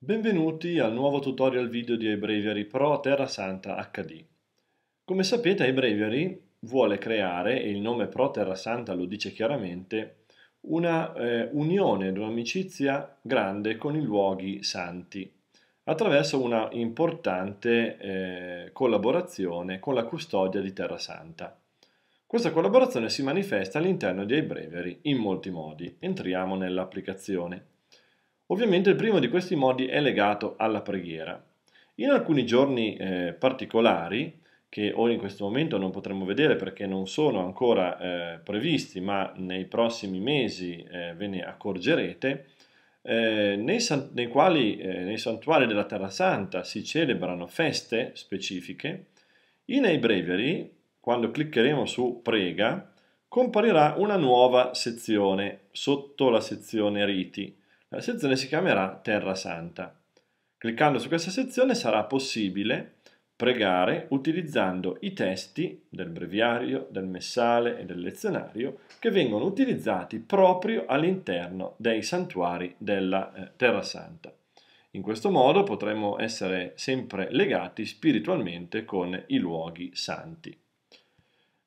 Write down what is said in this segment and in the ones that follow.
Benvenuti al nuovo tutorial video di iBreviary Pro Terra Santa HD. Come sapete iBreviary vuole creare, e il nome Pro Terra Santa lo dice chiaramente, una eh, unione, un'amicizia grande con i luoghi santi, attraverso una importante eh, collaborazione con la custodia di Terra Santa. Questa collaborazione si manifesta all'interno di iBreviary in molti modi. Entriamo nell'applicazione. Ovviamente il primo di questi modi è legato alla preghiera. In alcuni giorni eh, particolari, che ora in questo momento non potremo vedere perché non sono ancora eh, previsti, ma nei prossimi mesi eh, ve ne accorgerete, eh, nei, san- nei, quali eh, nei santuari della Terra Santa si celebrano feste specifiche, in ai breviary, quando cliccheremo su prega, comparirà una nuova sezione sotto la sezione riti la sezione si chiamerà Terra Santa. Cliccando su questa sezione sarà possibile pregare utilizzando i testi del breviario, del messale e del lezionario che vengono utilizzati proprio all'interno dei santuari della eh, Terra Santa. In questo modo potremo essere sempre legati spiritualmente con i luoghi santi.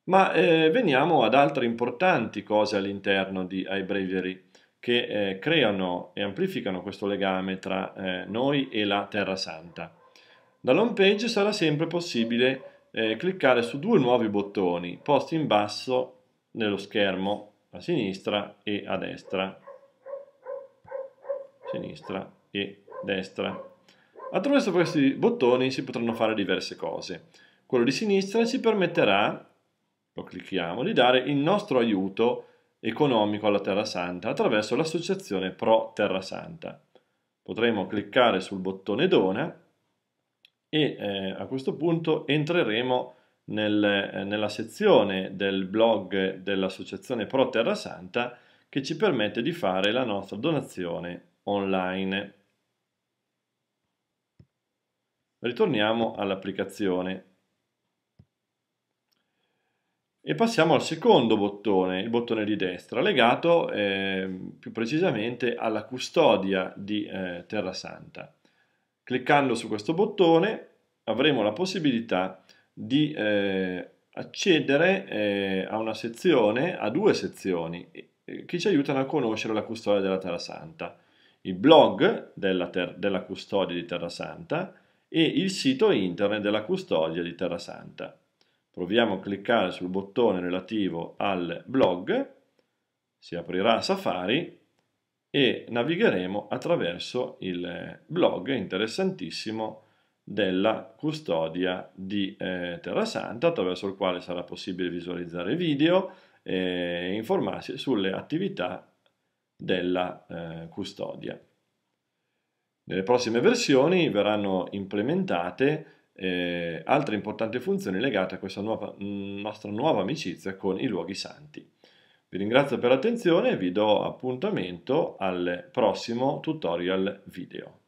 Ma eh, veniamo ad altre importanti cose all'interno di iBreviary che eh, creano e amplificano questo legame tra eh, noi e la Terra Santa. Dall'home page sarà sempre possibile eh, cliccare su due nuovi bottoni posti in basso nello schermo a sinistra e a destra. Sinistra e destra. Attraverso questi bottoni si potranno fare diverse cose. Quello di sinistra ci permetterà, lo clicchiamo, di dare il nostro aiuto economico alla Terra Santa attraverso l'associazione Pro Terra Santa. Potremo cliccare sul bottone Dona e eh, a questo punto entreremo nel, eh, nella sezione del blog dell'associazione Pro Terra Santa che ci permette di fare la nostra donazione online. Ritorniamo all'applicazione e passiamo al secondo bottone, il bottone di destra, legato eh, più precisamente alla custodia di eh, Terra Santa. Cliccando su questo bottone avremo la possibilità di eh, accedere eh, a una sezione, a due sezioni, che ci aiutano a conoscere la custodia della Terra Santa. Il blog della, della custodia di Terra Santa e il sito internet della custodia di Terra Santa proviamo a cliccare sul bottone relativo al blog, si aprirà Safari e navigheremo attraverso il eh, blog interessantissimo della custodia di eh, Terrasanta attraverso il quale sarà possibile visualizzare video e informarsi sulle attività della eh, custodia. Nelle prossime versioni verranno implementate eh, altra importante funzione legata a questa nuova, mm, nostra nuova amicizia con i luoghi santi. Vi ringrazio per l'attenzione e vi do appuntamento al prossimo tutorial video.